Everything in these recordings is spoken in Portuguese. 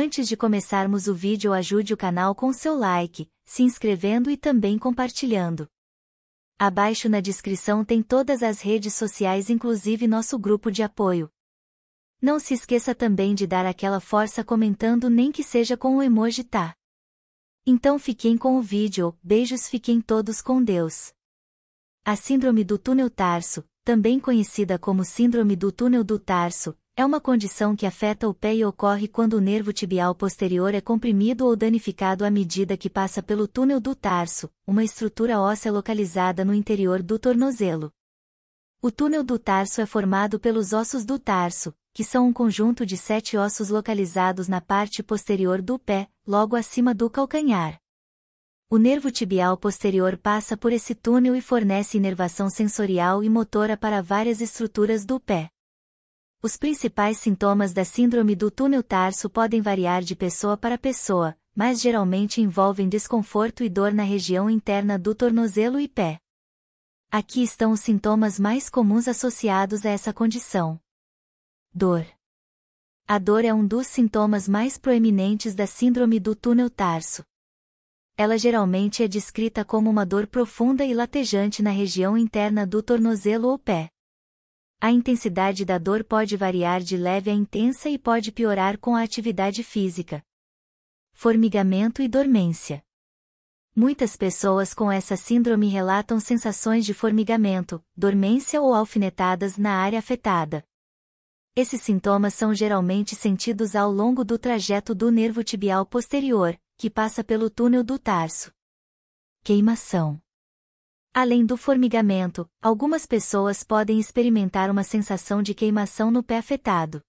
Antes de começarmos o vídeo ajude o canal com seu like, se inscrevendo e também compartilhando. Abaixo na descrição tem todas as redes sociais inclusive nosso grupo de apoio. Não se esqueça também de dar aquela força comentando nem que seja com o emoji tá. Então fiquem com o vídeo, beijos fiquem todos com Deus. A Síndrome do Túnel Tarso, também conhecida como Síndrome do Túnel do Tarso, é uma condição que afeta o pé e ocorre quando o nervo tibial posterior é comprimido ou danificado à medida que passa pelo túnel do tarso, uma estrutura óssea localizada no interior do tornozelo. O túnel do tarso é formado pelos ossos do tarso, que são um conjunto de sete ossos localizados na parte posterior do pé, logo acima do calcanhar. O nervo tibial posterior passa por esse túnel e fornece inervação sensorial e motora para várias estruturas do pé. Os principais sintomas da síndrome do túnel tarso podem variar de pessoa para pessoa, mas geralmente envolvem desconforto e dor na região interna do tornozelo e pé. Aqui estão os sintomas mais comuns associados a essa condição. Dor. A dor é um dos sintomas mais proeminentes da síndrome do túnel tarso. Ela geralmente é descrita como uma dor profunda e latejante na região interna do tornozelo ou pé. A intensidade da dor pode variar de leve a intensa e pode piorar com a atividade física. Formigamento e dormência. Muitas pessoas com essa síndrome relatam sensações de formigamento, dormência ou alfinetadas na área afetada. Esses sintomas são geralmente sentidos ao longo do trajeto do nervo tibial posterior, que passa pelo túnel do tarso. Queimação. Além do formigamento, algumas pessoas podem experimentar uma sensação de queimação no pé afetado.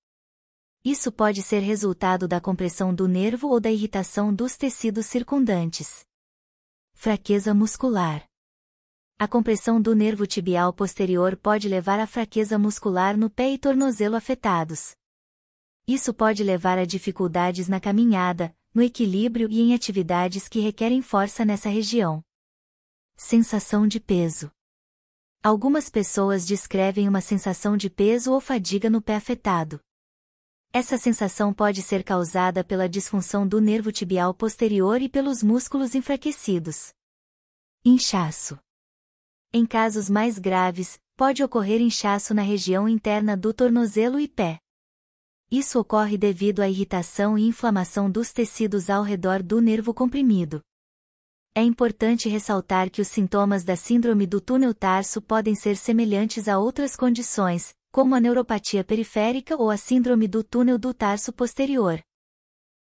Isso pode ser resultado da compressão do nervo ou da irritação dos tecidos circundantes. Fraqueza muscular. A compressão do nervo tibial posterior pode levar à fraqueza muscular no pé e tornozelo afetados. Isso pode levar a dificuldades na caminhada, no equilíbrio e em atividades que requerem força nessa região. Sensação de peso. Algumas pessoas descrevem uma sensação de peso ou fadiga no pé afetado. Essa sensação pode ser causada pela disfunção do nervo tibial posterior e pelos músculos enfraquecidos. Inchaço. Em casos mais graves, pode ocorrer inchaço na região interna do tornozelo e pé. Isso ocorre devido à irritação e inflamação dos tecidos ao redor do nervo comprimido. É importante ressaltar que os sintomas da síndrome do túnel tarso podem ser semelhantes a outras condições, como a neuropatia periférica ou a síndrome do túnel do tarso posterior.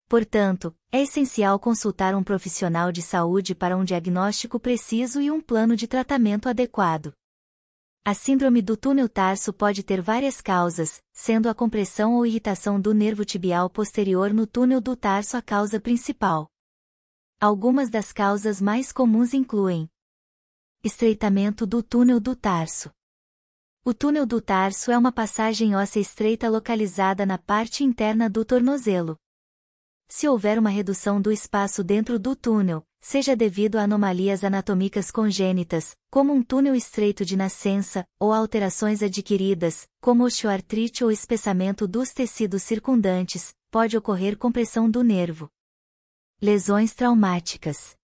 Portanto, é essencial consultar um profissional de saúde para um diagnóstico preciso e um plano de tratamento adequado. A síndrome do túnel tarso pode ter várias causas, sendo a compressão ou irritação do nervo tibial posterior no túnel do tarso a causa principal. Algumas das causas mais comuns incluem estreitamento do túnel do tarso. O túnel do tarso é uma passagem óssea estreita localizada na parte interna do tornozelo. Se houver uma redução do espaço dentro do túnel, seja devido a anomalias anatômicas congênitas, como um túnel estreito de nascença, ou alterações adquiridas, como osteoartrite ou espessamento dos tecidos circundantes, pode ocorrer compressão do nervo lesões traumáticas.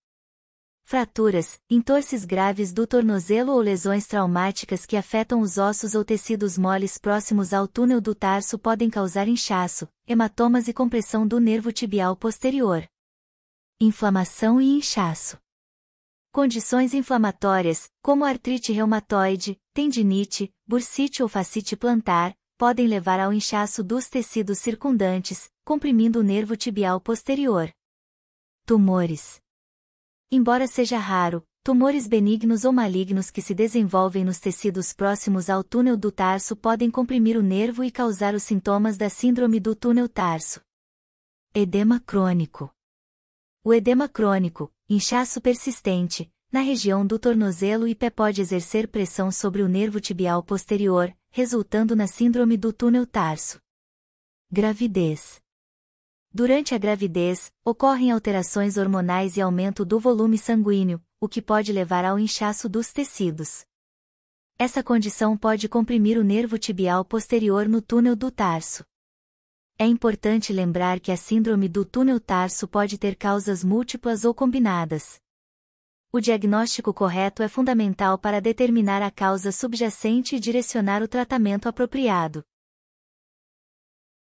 Fraturas, entorces graves do tornozelo ou lesões traumáticas que afetam os ossos ou tecidos moles próximos ao túnel do tarso podem causar inchaço, hematomas e compressão do nervo tibial posterior. Inflamação e inchaço. Condições inflamatórias, como artrite reumatoide, tendinite, bursite ou fascite plantar, podem levar ao inchaço dos tecidos circundantes, comprimindo o nervo tibial posterior. Tumores. Embora seja raro, tumores benignos ou malignos que se desenvolvem nos tecidos próximos ao túnel do tarso podem comprimir o nervo e causar os sintomas da síndrome do túnel tarso. Edema crônico. O edema crônico, inchaço persistente, na região do tornozelo e pé pode exercer pressão sobre o nervo tibial posterior, resultando na síndrome do túnel tarso. Gravidez. Durante a gravidez, ocorrem alterações hormonais e aumento do volume sanguíneo, o que pode levar ao inchaço dos tecidos. Essa condição pode comprimir o nervo tibial posterior no túnel do tarso. É importante lembrar que a síndrome do túnel tarso pode ter causas múltiplas ou combinadas. O diagnóstico correto é fundamental para determinar a causa subjacente e direcionar o tratamento apropriado.